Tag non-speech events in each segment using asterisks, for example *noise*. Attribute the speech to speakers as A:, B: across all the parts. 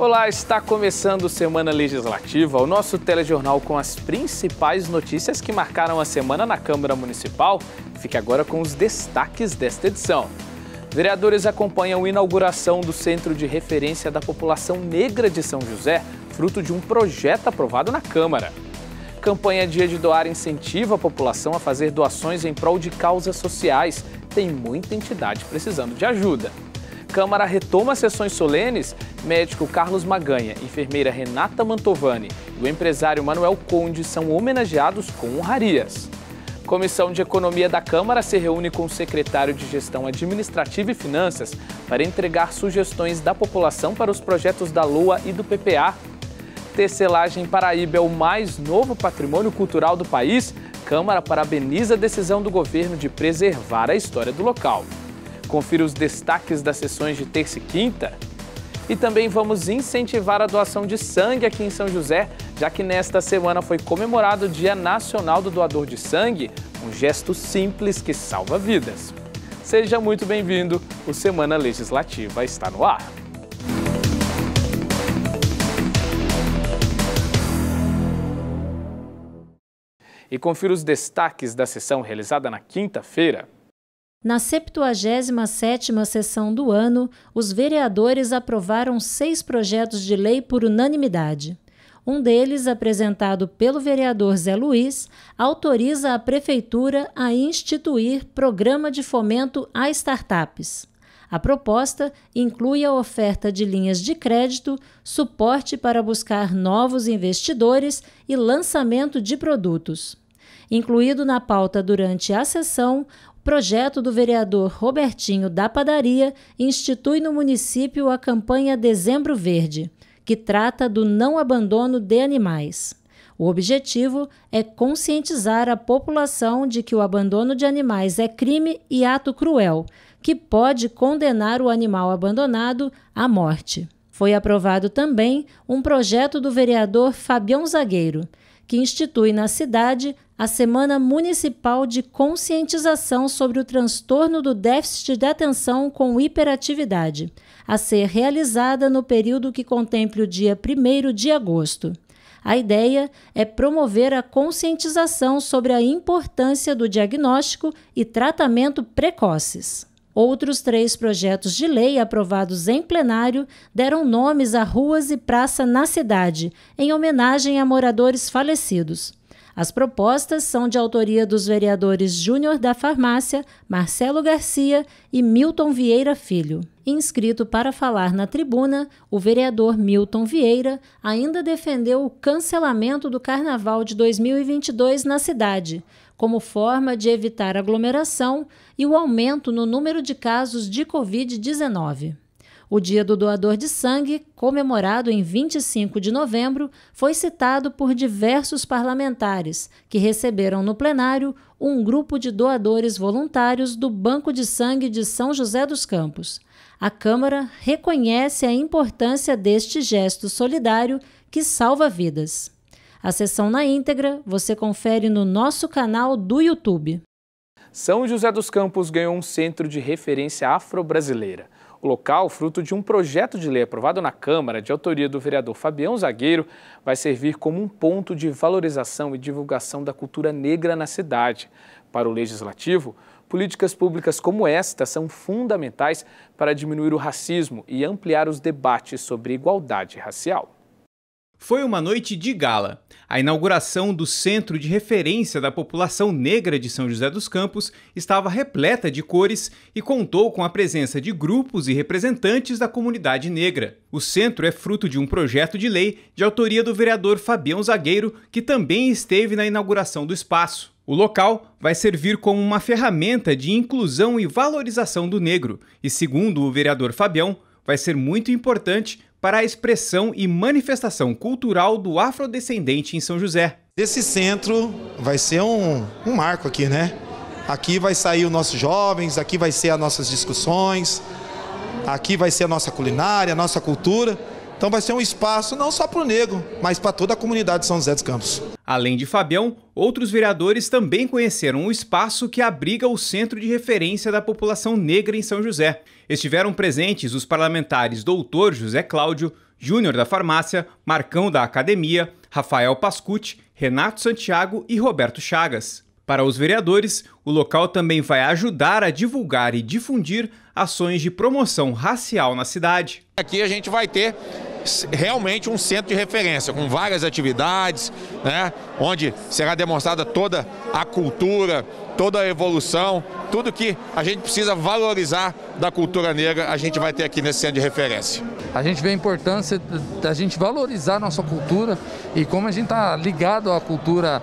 A: Olá, está começando Semana Legislativa, o nosso telejornal com as principais notícias que marcaram a semana na Câmara Municipal. Fique agora com os destaques desta edição. Vereadores acompanham a inauguração do Centro de Referência da População Negra de São José, fruto de um projeto aprovado na Câmara. Campanha Dia de Doar incentiva a população a fazer doações em prol de causas sociais. Tem muita entidade precisando de ajuda. Câmara retoma sessões solenes, médico Carlos Maganha, enfermeira Renata Mantovani e o empresário Manuel Conde são homenageados com honrarias. Comissão de Economia da Câmara se reúne com o secretário de Gestão Administrativa e Finanças para entregar sugestões da população para os projetos da Lua e do PPA. Tecelagem Paraíba é o mais novo patrimônio cultural do país. Câmara parabeniza a decisão do governo de preservar a história do local. Confira os destaques das sessões de terça e quinta. E também vamos incentivar a doação de sangue aqui em São José, já que nesta semana foi comemorado o Dia Nacional do Doador de Sangue, um gesto simples que salva vidas. Seja muito bem-vindo, o Semana Legislativa está no ar. E confira os destaques da sessão realizada na quinta-feira.
B: Na 77ª sessão do ano, os vereadores aprovaram seis projetos de lei por unanimidade. Um deles, apresentado pelo vereador Zé Luiz, autoriza a Prefeitura a instituir programa de fomento a startups. A proposta inclui a oferta de linhas de crédito, suporte para buscar novos investidores e lançamento de produtos. Incluído na pauta durante a sessão, projeto do vereador Robertinho da Padaria institui no município a campanha Dezembro Verde, que trata do não abandono de animais. O objetivo é conscientizar a população de que o abandono de animais é crime e ato cruel, que pode condenar o animal abandonado à morte. Foi aprovado também um projeto do vereador Fabião Zagueiro, que institui na cidade a Semana Municipal de Conscientização sobre o Transtorno do Déficit de Atenção com Hiperatividade, a ser realizada no período que contemple o dia 1 de agosto. A ideia é promover a conscientização sobre a importância do diagnóstico e tratamento precoces. Outros três projetos de lei aprovados em plenário deram nomes a ruas e praça na cidade, em homenagem a moradores falecidos. As propostas são de autoria dos vereadores Júnior da Farmácia, Marcelo Garcia e Milton Vieira Filho. Inscrito para falar na tribuna, o vereador Milton Vieira ainda defendeu o cancelamento do carnaval de 2022 na cidade, como forma de evitar aglomeração e o aumento no número de casos de Covid-19. O Dia do Doador de Sangue, comemorado em 25 de novembro, foi citado por diversos parlamentares, que receberam no plenário um grupo de doadores voluntários do Banco de Sangue de São José dos Campos. A Câmara reconhece a importância deste gesto solidário que salva vidas. A sessão na íntegra você confere no nosso canal do YouTube.
A: São José dos Campos ganhou um centro de referência afro-brasileira. O local, fruto de um projeto de lei aprovado na Câmara, de autoria do vereador Fabião Zagueiro, vai servir como um ponto de valorização e divulgação da cultura negra na cidade. Para o legislativo, políticas públicas como esta são fundamentais para diminuir o racismo e ampliar os debates sobre igualdade racial. Foi uma noite de gala. A inauguração do Centro de
C: Referência da População Negra de São José dos Campos estava repleta de cores e contou com a presença de grupos e representantes da comunidade negra. O centro é fruto de um projeto de lei de autoria do vereador Fabião Zagueiro, que também esteve na inauguração do espaço. O local vai servir como uma ferramenta de inclusão e valorização do negro, e segundo o vereador Fabião, vai ser muito importante para a expressão e manifestação cultural do afrodescendente em São José. Esse centro vai ser um, um marco aqui, né? Aqui vai sair os nossos jovens, aqui vai ser
D: as nossas discussões, aqui vai ser a nossa culinária, a nossa cultura. Então vai ser um espaço não só para o negro, mas para toda a comunidade de São José dos Campos.
C: Além de Fabião, outros vereadores também conheceram o espaço que abriga o centro de referência da população negra em São José. Estiveram presentes os parlamentares Doutor José Cláudio, Júnior da Farmácia, Marcão da Academia, Rafael Pascucci, Renato Santiago e Roberto Chagas. Para os vereadores, o local também vai ajudar a divulgar e difundir ações de promoção racial na cidade. Aqui a gente vai ter realmente um centro de referência, com várias atividades, né, onde será
D: demonstrada toda a cultura, toda a evolução, tudo que a gente precisa valorizar da cultura negra, a gente vai ter aqui nesse centro de referência.
A: A gente vê a importância da gente valorizar a nossa cultura e como a gente está ligado à cultura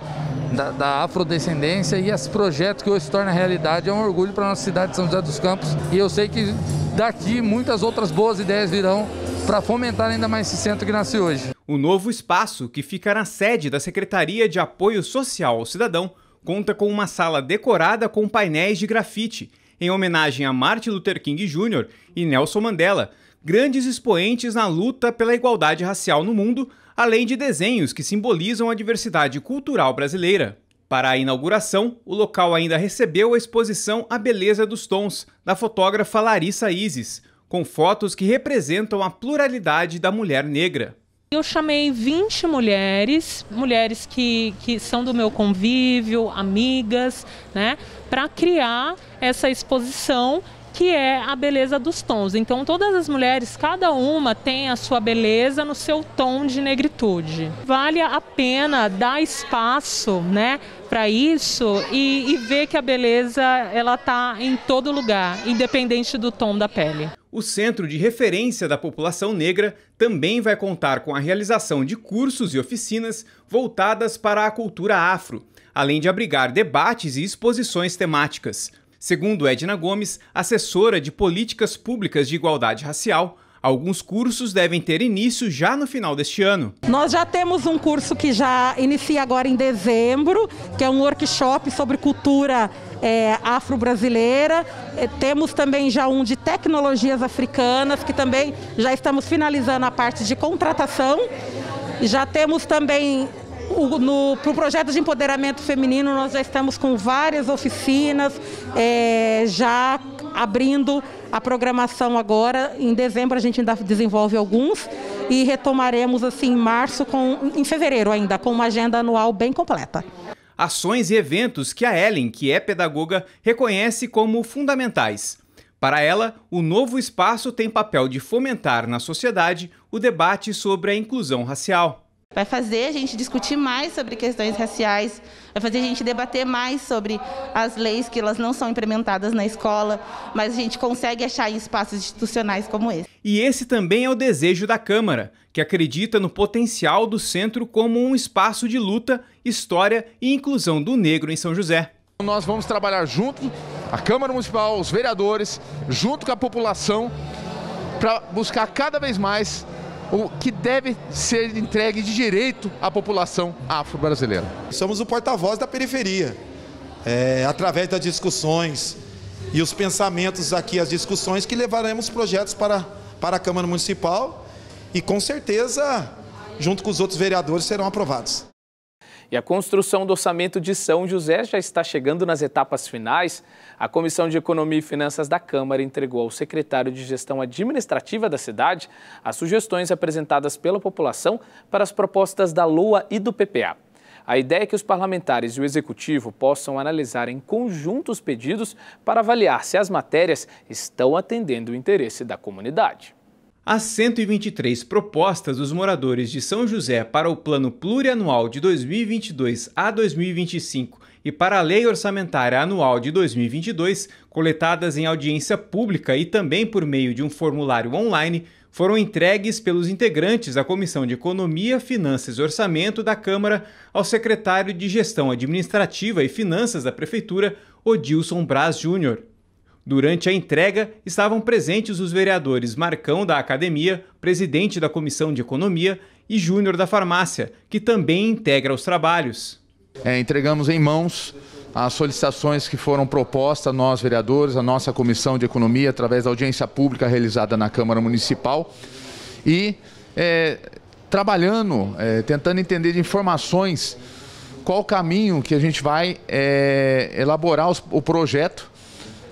A: da, da, afrodescendência e esse projeto que hoje se torna realidade é um orgulho para a nossa cidade de São José dos Campos e eu sei que daqui muitas outras boas ideias virão para fomentar ainda mais
C: esse centro que nasce hoje. O novo espaço, que fica na sede da Secretaria de Apoio Social ao Cidadão, conta com uma sala decorada com painéis de grafite, em homenagem a Martin Luther King Jr. e Nelson Mandela, grandes expoentes na luta pela igualdade racial no mundo, além de desenhos que simbolizam a diversidade cultural brasileira. Para a inauguração, o local ainda recebeu a exposição A Beleza dos Tons, da fotógrafa Larissa Isis, com fotos que representam a pluralidade da mulher negra.
E: Eu chamei 20 mulheres, mulheres que, que são do meu convívio, amigas, né, para criar essa exposição que é a beleza dos tons. Então, todas as mulheres, cada uma tem a sua beleza no seu tom de negritude. Vale a pena dar espaço, né, para isso e, e ver que a beleza ela tá em todo lugar, independente do tom da pele
C: o Centro de Referência da População Negra também vai contar com a realização de cursos e oficinas voltadas para a cultura afro, além de abrigar debates e exposições temáticas. Segundo Edna Gomes, assessora de Políticas Públicas de Igualdade Racial, Alguns cursos devem ter início já no final deste ano.
E: Nós já temos um curso que já inicia agora em dezembro, que é um workshop sobre cultura é, afro-brasileira. É, temos também já um de tecnologias africanas, que também já estamos finalizando a parte de contratação. Já temos também para o projeto de empoderamento feminino, nós já estamos com várias oficinas, é, já abrindo a programação agora. Em dezembro a gente ainda desenvolve alguns e retomaremos assim em março com em fevereiro ainda com uma agenda anual bem completa.
C: Ações e eventos que a Ellen, que é pedagoga, reconhece como fundamentais. Para ela, o novo espaço tem papel de fomentar na sociedade o debate sobre a inclusão racial
F: vai fazer a gente discutir mais sobre questões raciais, vai fazer a gente debater mais sobre as leis que elas não são implementadas na escola, mas a gente consegue achar em espaços institucionais como esse.
C: E esse também é o desejo da Câmara, que acredita no potencial do centro como um espaço de luta, história e inclusão do negro em São José. Nós vamos trabalhar junto, a Câmara Municipal, os vereadores,
D: junto com a população, para buscar cada vez mais o que deve ser entregue de direito à população afro-brasileira. Somos o porta-voz da periferia. É, através das discussões e os pensamentos aqui, as discussões, que levaremos projetos para, para a Câmara Municipal e com certeza, junto com os outros vereadores, serão aprovados.
A: E a construção do orçamento de São José já está chegando nas etapas finais. A Comissão de Economia e Finanças da Câmara entregou ao secretário de Gestão Administrativa da cidade as sugestões apresentadas pela população para as propostas da LOA e do PPA. A ideia é que os parlamentares e o executivo possam analisar em conjunto os pedidos para avaliar se as matérias estão atendendo o interesse da comunidade. As 123 propostas
C: dos moradores de São José para o Plano Plurianual de 2022 a 2025 e para a Lei Orçamentária Anual de 2022, coletadas em audiência pública e também por meio de um formulário online, foram entregues pelos integrantes da Comissão de Economia, Finanças e Orçamento da Câmara ao secretário de Gestão Administrativa e Finanças da Prefeitura, Odilson Braz Júnior. Durante a entrega, estavam presentes os vereadores Marcão da Academia, presidente da Comissão de Economia, e Júnior da Farmácia, que também integra os trabalhos. É,
D: entregamos em mãos as solicitações que foram propostas nós, vereadores, a nossa Comissão de Economia, através da audiência pública realizada na Câmara Municipal. E é, trabalhando, é, tentando entender de informações qual o caminho que a gente vai é, elaborar os, o projeto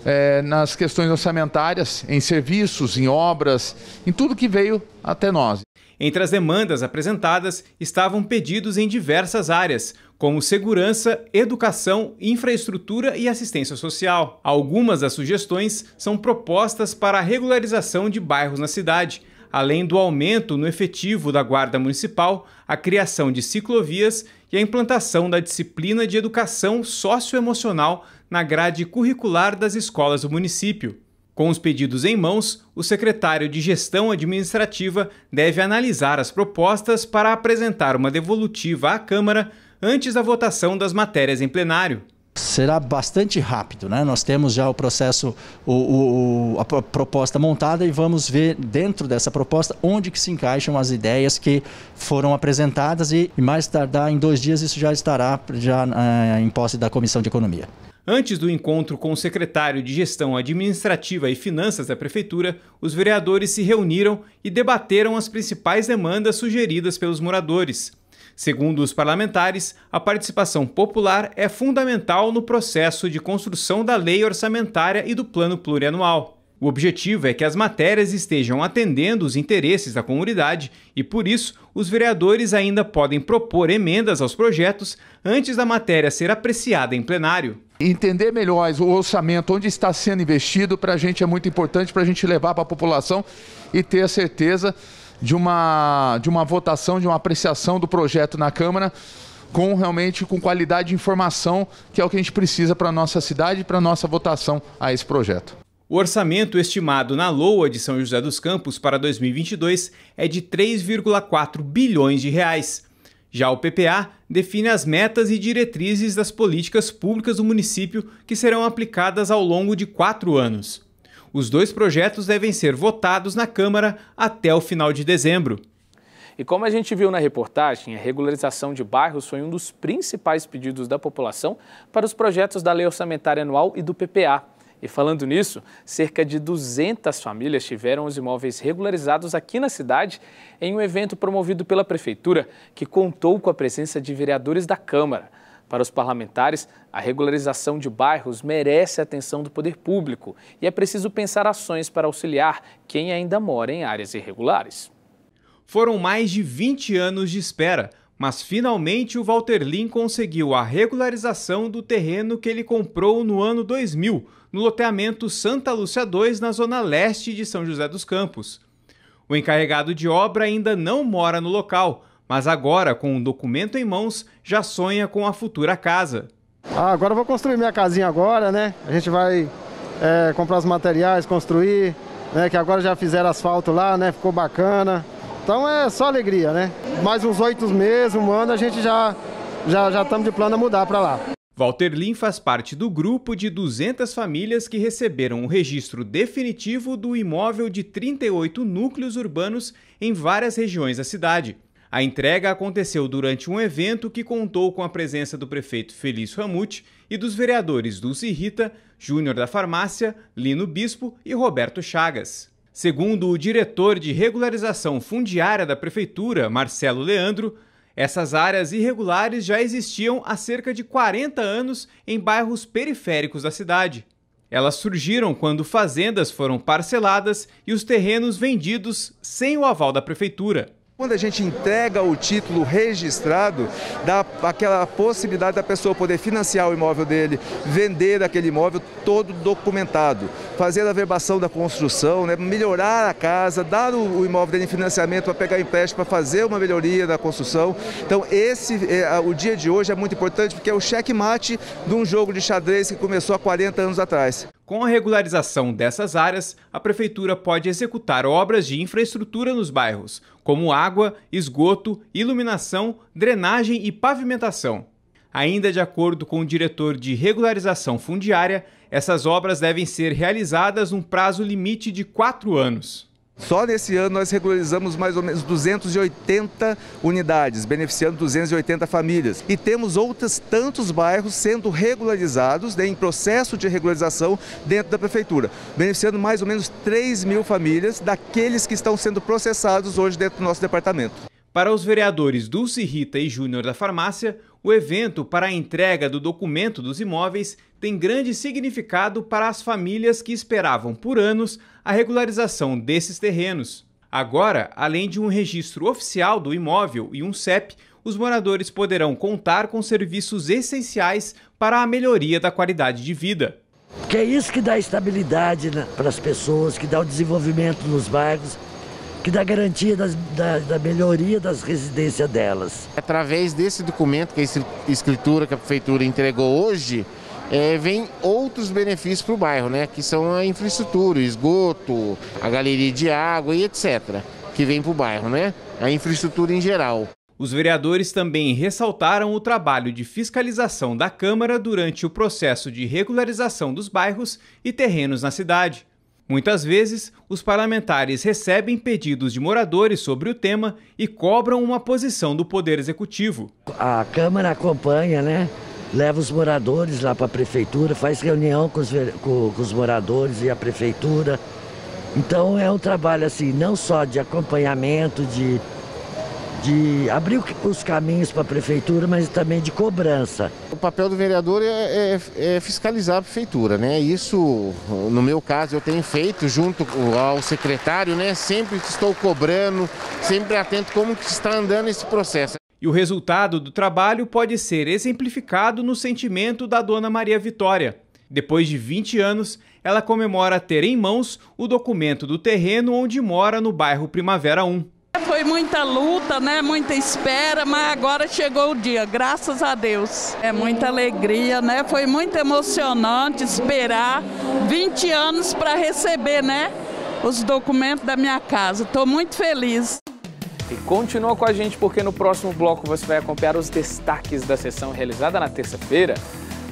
D: é, nas questões
C: orçamentárias, em serviços, em obras, em tudo que veio até nós. Entre as demandas apresentadas estavam pedidos em diversas áreas, como segurança, educação, infraestrutura e assistência social. Algumas das sugestões são propostas para a regularização de bairros na cidade, além do aumento no efetivo da Guarda Municipal, a criação de ciclovias e a implantação da disciplina de educação socioemocional na grade curricular das escolas do município. Com os pedidos em mãos, o secretário de Gestão Administrativa deve analisar as propostas para apresentar uma devolutiva à Câmara antes da votação das matérias em plenário
G: será bastante rápido. Né? Nós temos já o processo, o, o, a proposta montada e vamos ver dentro dessa proposta onde que se encaixam as ideias que foram apresentadas e, mais tardar em dois dias isso já estará já, é, em posse da Comissão de Economia.
C: Antes do encontro com o secretário de Gestão Administrativa e Finanças da Prefeitura, os vereadores se reuniram e debateram as principais demandas sugeridas pelos moradores. Segundo os parlamentares, a participação popular é fundamental no processo de construção da lei orçamentária e do plano plurianual. O objetivo é que as matérias estejam atendendo os interesses da comunidade e, por isso, os vereadores ainda podem propor emendas aos projetos antes da matéria ser apreciada em plenário. Entender
D: melhor o orçamento, onde está sendo investido, para a gente é muito importante, para a gente levar para a população e ter a certeza de uma, de uma votação, de uma apreciação do projeto na Câmara com realmente com qualidade de informação, que é o que a gente precisa para a nossa cidade e para a nossa votação a esse projeto.
C: O orçamento estimado na LOA de São José dos Campos para 2022 é de 3,4 bilhões de reais. Já o PPA define as metas e diretrizes das políticas públicas do município que serão aplicadas ao longo de quatro anos. Os dois projetos devem ser votados na Câmara até o final de dezembro.
A: E como a gente viu na reportagem, a regularização de bairros foi um dos principais pedidos da população para os projetos da Lei Orçamentária Anual e do PPA. E falando nisso, cerca de 200 famílias tiveram os imóveis regularizados aqui na cidade em um evento promovido pela Prefeitura, que contou com a presença de vereadores da Câmara. Para os parlamentares, a regularização de bairros merece a atenção do poder público e é preciso pensar ações para auxiliar quem ainda mora em áreas irregulares. Foram
C: mais de 20 anos de espera, mas finalmente o Walter Lin conseguiu a regularização do terreno que ele comprou no ano 2000, no loteamento Santa Lúcia 2, na zona leste de São José dos Campos. O encarregado de obra ainda não mora no local, mas agora, com o um documento em mãos, já sonha com a futura casa.
H: Ah, agora eu vou construir minha casinha agora, né? A gente vai é, comprar os materiais, construir, né? Que agora já fizeram asfalto lá, né? Ficou bacana. Então é só alegria, né? Mais uns oito meses, um ano, a gente já já já estamos de plano a mudar para lá.
C: Walter Lim faz parte do grupo de 200 famílias que receberam o registro definitivo do imóvel de 38 núcleos urbanos em várias regiões da cidade. A entrega aconteceu durante um evento que contou com a presença do prefeito Felício Ramute e dos vereadores Dulce Rita, Júnior da Farmácia, Lino Bispo e Roberto Chagas. Segundo o diretor de regularização fundiária da prefeitura, Marcelo Leandro, essas áreas irregulares já existiam há cerca de 40 anos em bairros periféricos da cidade. Elas surgiram quando fazendas foram parceladas e os terrenos vendidos sem o aval da prefeitura.
G: Quando a gente entrega o título registrado, dá aquela possibilidade da pessoa poder financiar o imóvel dele, vender aquele imóvel todo documentado, fazer a verbação da construção, né, melhorar a casa, dar o, o imóvel dele em financiamento para pegar empréstimo, para fazer uma melhoria da construção. Então, esse, é, o dia de hoje é muito importante porque é o
C: checkmate de um jogo de xadrez que começou há 40 anos atrás. Com a regularização dessas áreas, a prefeitura pode executar obras de infraestrutura nos bairros como água, esgoto, iluminação, drenagem e pavimentação. Ainda de acordo com o diretor de regularização fundiária, essas obras devem ser realizadas num prazo limite de quatro anos. Só nesse ano nós regularizamos mais ou menos 280 unidades, beneficiando 280 famílias. E temos outros tantos bairros sendo regularizados, né, em processo de regularização dentro da prefeitura, beneficiando mais ou menos 3 mil famílias daqueles que estão sendo processados hoje dentro do nosso departamento. Para os vereadores Dulce Rita e Júnior da Farmácia, o evento para a entrega do documento dos imóveis tem grande significado para as famílias que esperavam por anos a regularização desses terrenos. Agora, além de um registro oficial do imóvel e um CEP, os moradores poderão contar com serviços essenciais para a melhoria da qualidade de vida.
E: Que é isso que dá estabilidade né, para as pessoas, que dá o desenvolvimento nos bairros, que dá garantia das, da, da melhoria das residências
D: delas. Através desse documento que a escritura que a prefeitura entregou hoje, é, vem outros benefícios para o bairro, né? Que são a infraestrutura, o esgoto, a galeria de água e etc. Que vem para o bairro, né? A
C: infraestrutura em geral. Os vereadores também ressaltaram o trabalho de fiscalização da Câmara durante o processo de regularização dos bairros e terrenos na cidade. Muitas vezes, os parlamentares recebem pedidos de moradores sobre o tema e cobram uma posição do Poder Executivo.
E: A Câmara acompanha, né? Leva os moradores lá para a prefeitura, faz reunião com os, com, com os moradores e a prefeitura. Então é um trabalho assim, não só de acompanhamento, de de abrir os caminhos para a prefeitura, mas também de cobrança. O papel
D: do vereador é, é, é, fiscalizar a prefeitura, né? Isso, no meu caso, eu tenho
C: feito junto ao secretário, né? Sempre estou cobrando, sempre atento como que está andando esse processo. E o resultado do trabalho pode ser exemplificado no sentimento da dona Maria Vitória. Depois de 20 anos, ela comemora ter em mãos o documento do terreno onde mora no bairro Primavera 1.
E: Foi muita luta, né? Muita espera, mas agora chegou o dia, graças a Deus. É muita alegria, né? Foi muito emocionante esperar 20 anos para receber,
F: né? Os documentos da minha casa. Estou muito feliz.
A: E continua com a gente porque no próximo bloco você vai acompanhar os destaques da sessão realizada na terça-feira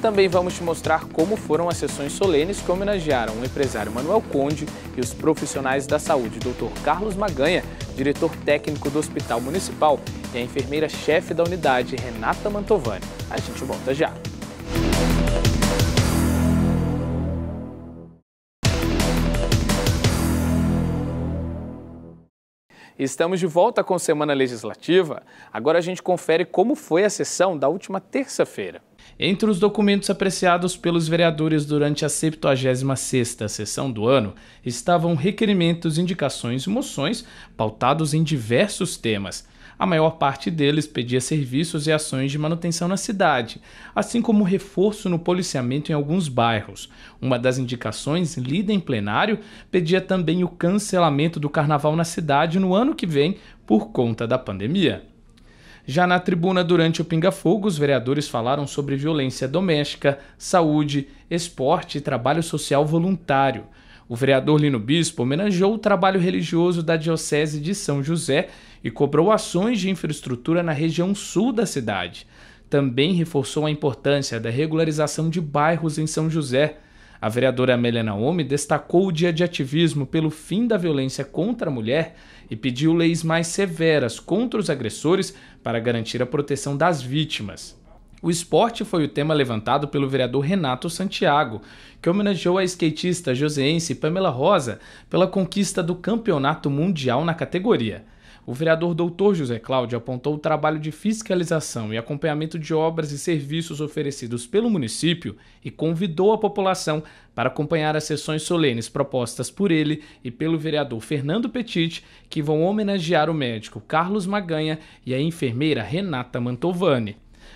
A: também vamos te mostrar como foram as sessões solenes que homenagearam o empresário Manuel Conde e os profissionais da saúde, Dr. Carlos Maganha, diretor técnico do Hospital Municipal, e a enfermeira-chefe da unidade, Renata Mantovani. A gente volta já. Estamos de volta com Semana Legislativa. Agora a gente confere como foi a sessão da última terça-feira. Entre os documentos apreciados pelos vereadores durante a 76ª sessão do ano estavam requerimentos, indicações e moções pautados em diversos temas. A maior parte deles pedia serviços e ações de manutenção na cidade, assim como reforço no policiamento em alguns bairros. Uma das indicações, lida em plenário, pedia também o cancelamento do carnaval na cidade no ano que vem por conta da pandemia. Já na tribuna, durante o Pinga Fogo, os vereadores falaram sobre violência doméstica, saúde, esporte e trabalho social voluntário. O vereador Lino Bispo homenageou o trabalho religioso da Diocese de São José e cobrou ações de infraestrutura na região sul da cidade. Também reforçou a importância da regularização de bairros em São José. A vereadora Amélia Naomi destacou o dia de ativismo pelo fim da violência contra a mulher e pediu leis mais severas contra os agressores para garantir a proteção das vítimas. O esporte foi o tema levantado pelo vereador Renato Santiago, que homenageou a skatista joseense Pamela Rosa pela conquista do campeonato mundial na categoria. O vereador Dr. José Cláudio apontou o trabalho de fiscalização e acompanhamento de obras e serviços oferecidos pelo município e convidou a população para acompanhar as sessões solenes propostas por ele e pelo vereador Fernando Petit, que vão homenagear o médico Carlos Maganha e a enfermeira Renata Mantovani.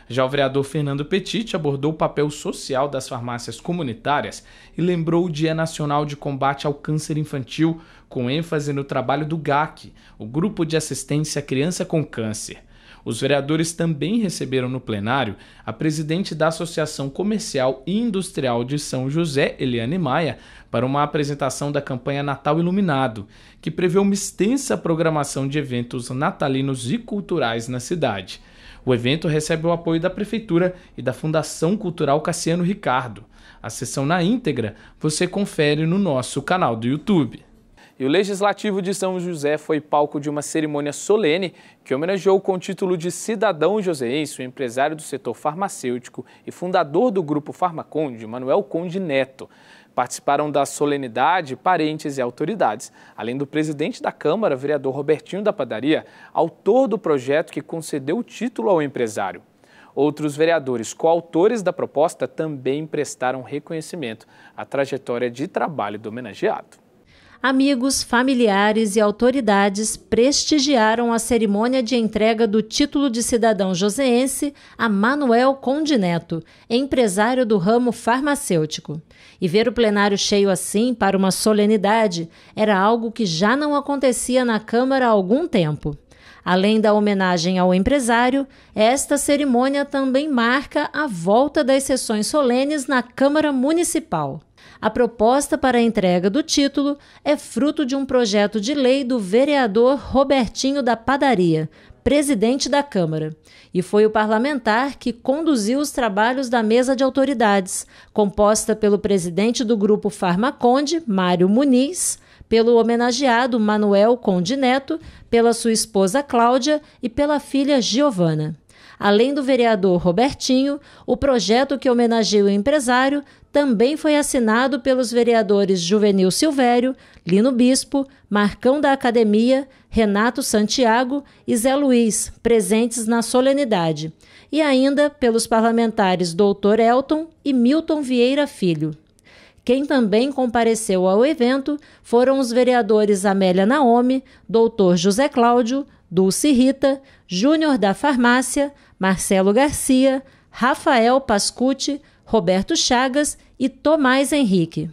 A: Já o vereador Fernando Petit abordou o papel social das farmácias comunitárias e lembrou o Dia Nacional de Combate ao Câncer Infantil, com ênfase no trabalho do GAC, o Grupo de Assistência à Criança com Câncer. Os vereadores também receberam no plenário a presidente da Associação Comercial e Industrial de São José, Eliane Maia, para uma apresentação da campanha Natal Iluminado, que prevê uma extensa programação de eventos natalinos e culturais na cidade. O evento recebe o apoio da Prefeitura e da Fundação Cultural Cassiano Ricardo. A sessão na íntegra você confere no nosso canal do YouTube e o Legislativo de São José foi palco de uma cerimônia solene que homenageou com o título de cidadão joseense o empresário do setor farmacêutico e fundador do grupo Farmaconde, Manuel Conde Neto. Participaram da solenidade parentes e autoridades, além do presidente da Câmara, vereador Robertinho da Padaria, autor do projeto que concedeu o título ao empresário. Outros vereadores coautores da proposta também prestaram reconhecimento à trajetória de trabalho do homenageado
B: amigos, familiares e autoridades prestigiaram a cerimônia de entrega do título de cidadão joseense a Manuel Conde Neto, empresário do ramo farmacêutico. E ver o plenário cheio assim para uma solenidade era algo que já não acontecia na Câmara há algum tempo. Além da homenagem ao empresário, esta cerimônia também marca a volta das sessões solenes na Câmara Municipal. A proposta para a entrega do título é fruto de um projeto de lei do vereador Robertinho da Padaria, presidente da Câmara, e foi o parlamentar que conduziu os trabalhos da mesa de autoridades, composta pelo presidente do grupo Farmaconde, Mário Muniz, pelo homenageado Manuel Conde Neto, pela sua esposa Cláudia e pela filha Giovana. Além do vereador Robertinho, o projeto que homenageia o empresário também foi assinado pelos vereadores Juvenil Silvério, Lino Bispo, Marcão da Academia, Renato Santiago e Zé Luiz, presentes na solenidade, e ainda pelos parlamentares Doutor Elton e Milton Vieira Filho. Quem também compareceu ao evento foram os vereadores Amélia Naomi, Doutor José Cláudio, Dulce Rita, Júnior da Farmácia, Marcelo Garcia, Rafael Pascucci, Roberto Chagas e Tomás Henrique.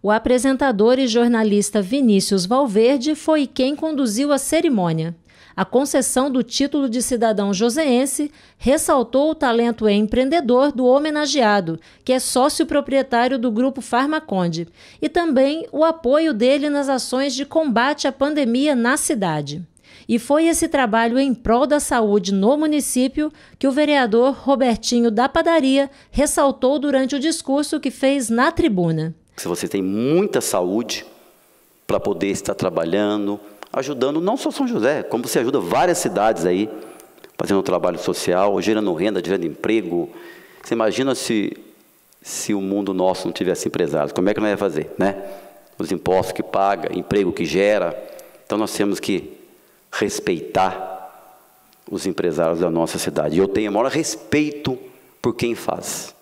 B: O apresentador e jornalista Vinícius Valverde foi quem conduziu a cerimônia. A concessão do título de cidadão joseense ressaltou o talento empreendedor do homenageado, que é sócio proprietário do grupo Farmaconde, e também o apoio dele nas ações de combate à pandemia na cidade. E foi esse trabalho em prol da saúde no município que o vereador Robertinho da Padaria ressaltou durante o discurso que fez na tribuna.
G: Se você tem muita saúde para poder estar trabalhando, ajudando não só São José, como você ajuda várias cidades aí, fazendo trabalho social, gerando renda, gerando emprego. Você imagina se, se o mundo nosso não tivesse empresários, como é que nós ia fazer, né? Os impostos que paga, emprego que gera. Então nós temos que respeitar os empresários da nossa cidade. Eu tenho o maior respeito por quem faz.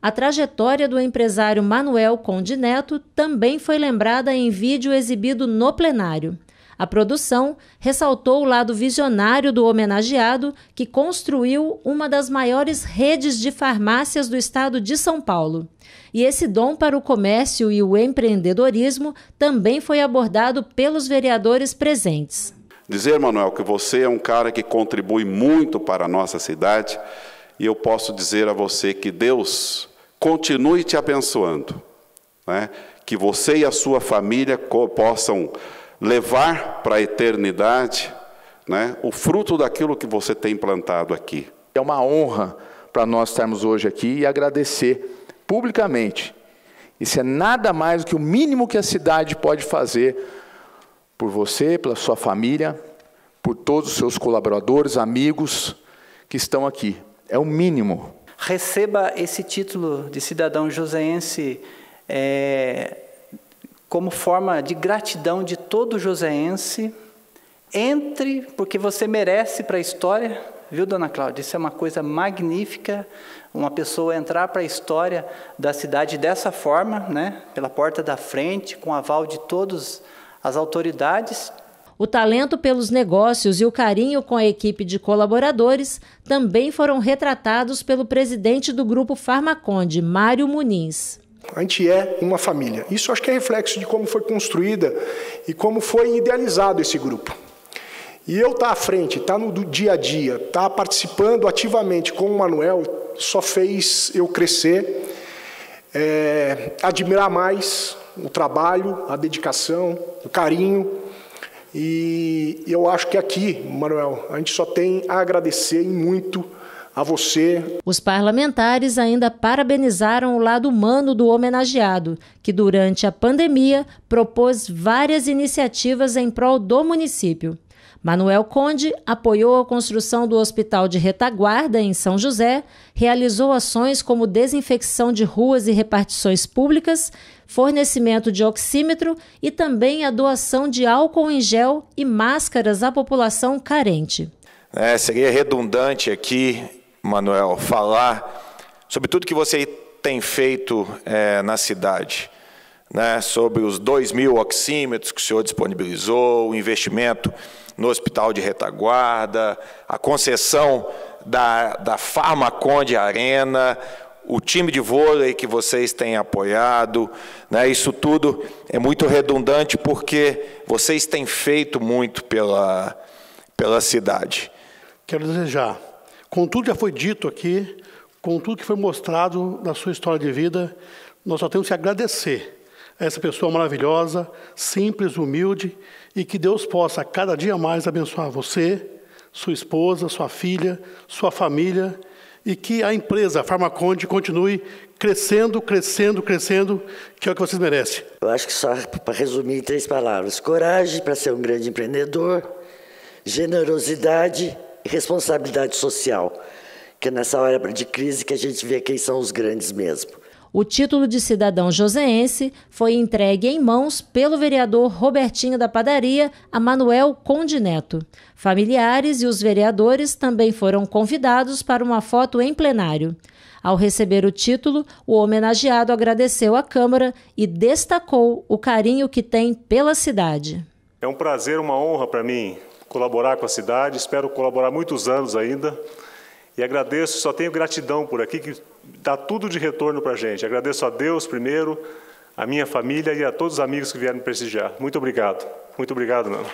B: A trajetória do empresário Manuel Conde Neto também foi lembrada em vídeo exibido no plenário. A produção ressaltou o lado visionário do homenageado, que construiu uma das maiores redes de farmácias do estado de São Paulo. E esse dom para o comércio e o empreendedorismo também foi abordado pelos vereadores presentes.
D: Dizer, Manuel, que você é um cara que contribui muito para a nossa cidade, e eu posso dizer a você que Deus continue te abençoando, né? que você e a sua família possam levar para a eternidade né? o fruto daquilo que você tem plantado aqui. É uma honra para nós estarmos hoje aqui e agradecer publicamente. Isso é nada mais do que o mínimo que a cidade pode fazer por você, pela sua família, por todos os seus colaboradores,
G: amigos
D: que estão aqui. É o
G: mínimo. Receba esse título de cidadão joseense é, como forma de gratidão de todo joseense. Entre, porque você merece para a história, viu, dona Cláudia? Isso é uma coisa magnífica, uma pessoa entrar para a história da cidade dessa forma, né? pela porta da frente, com aval de todos os as autoridades.
B: O talento pelos negócios e o carinho com a equipe de colaboradores também foram retratados pelo presidente do grupo Farmaconde, Mário Muniz.
D: A gente é uma família. Isso acho que é reflexo de como foi construída e como foi idealizado esse grupo. E eu estar tá à frente, estar tá no dia a dia, estar tá participando ativamente com o Manuel, só fez eu crescer, é, admirar mais, o trabalho, a dedicação, o carinho. E eu acho que aqui, Manuel, a gente só tem a agradecer muito a você.
B: Os parlamentares ainda parabenizaram o lado humano do homenageado, que durante a pandemia propôs várias iniciativas em prol do município. Manuel Conde apoiou a construção do Hospital de Retaguarda em São José, realizou ações como desinfecção de ruas e repartições públicas, fornecimento de oxímetro e também a doação de álcool em gel e máscaras à população carente.
D: É, seria redundante aqui, Manuel, falar sobre tudo que você tem feito é, na cidade. Né, sobre os 2 mil oxímetros que o senhor disponibilizou, o investimento no Hospital de Retaguarda, a concessão da, da Farmaconde Arena, o time de vôlei que vocês têm apoiado, né? isso tudo é muito redundante porque vocês têm feito muito pela, pela cidade.
I: Quero desejar, com tudo que já foi dito aqui, com tudo que foi mostrado na sua história de vida, nós só temos que agradecer a essa pessoa maravilhosa, simples, humilde e que Deus possa cada dia mais abençoar você, sua esposa, sua filha, sua família e que a empresa a Farmaconde continue crescendo, crescendo, crescendo, que é o que vocês merecem. Eu acho que só para resumir em três palavras: coragem para ser um grande empreendedor, generosidade
E: e responsabilidade social, que é nessa hora de crise que a gente vê quem são os grandes mesmo.
B: O título de cidadão joseense foi entregue em mãos pelo vereador Robertinho da Padaria a Manuel Conde Neto. Familiares e os vereadores também foram convidados para uma foto em plenário. Ao receber o título, o homenageado agradeceu à Câmara e destacou o carinho que tem pela cidade.
C: É um prazer, uma honra para mim colaborar com a cidade. Espero colaborar muitos anos ainda. E agradeço, só tenho gratidão por aqui, que dá tudo de retorno para a gente. Agradeço a Deus primeiro, a minha família e a todos os amigos que vieram me prestigiar.
G: Muito obrigado. Muito obrigado, Nando.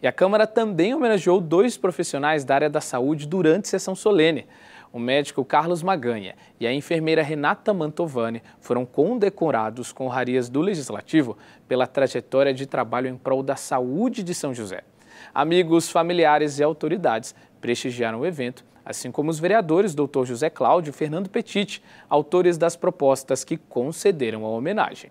A: E a Câmara também homenageou dois profissionais da área da saúde durante sessão solene. O médico Carlos Maganha e a enfermeira Renata Mantovani foram condecorados com honrarias do Legislativo pela trajetória de trabalho em prol da saúde de São José. Amigos, familiares e autoridades prestigiaram o evento assim como os vereadores Dr. José Cláudio e Fernando Petit, autores das propostas que concederam a homenagem.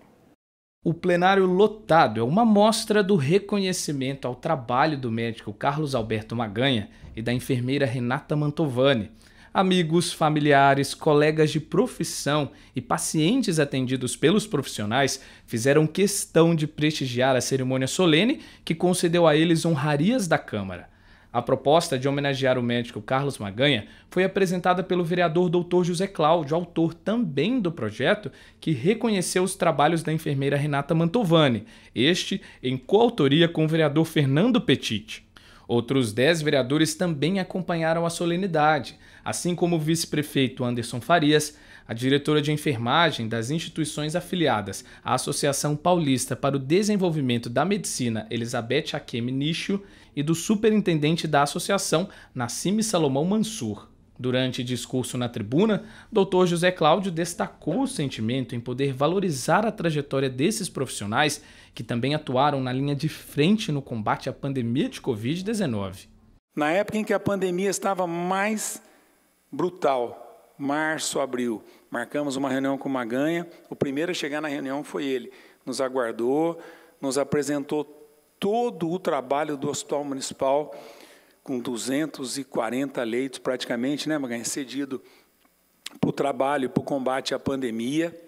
A: O plenário lotado é uma mostra do reconhecimento ao trabalho do médico Carlos Alberto Maganha e da enfermeira Renata Mantovani. Amigos, familiares, colegas de profissão e pacientes atendidos pelos profissionais fizeram questão de prestigiar a cerimônia solene que concedeu a eles honrarias da Câmara. A proposta de homenagear o médico Carlos Maganha foi apresentada pelo vereador Dr. José Cláudio, autor também do projeto, que reconheceu os trabalhos da enfermeira Renata Mantovani, este em coautoria com o vereador Fernando Petit. Outros 10 vereadores também acompanharam a solenidade, assim como o vice-prefeito Anderson Farias, a diretora de enfermagem das instituições afiliadas à Associação Paulista para o Desenvolvimento da Medicina, Elizabeth Akemi Nicho, e do superintendente da associação, Nassime Salomão Mansur. Durante discurso na tribuna, Dr. José Cláudio destacou o sentimento em poder valorizar a trajetória desses profissionais que também atuaram na linha de frente no combate à pandemia de Covid-19.
D: Na época em que a pandemia estava mais brutal, março, abril. Marcamos uma reunião com o Maganha. O primeiro a chegar na reunião foi ele. Nos aguardou, nos apresentou todo o trabalho do Hospital Municipal, com 240 leitos praticamente, né, Maganha? Cedido para o trabalho, para o combate à pandemia.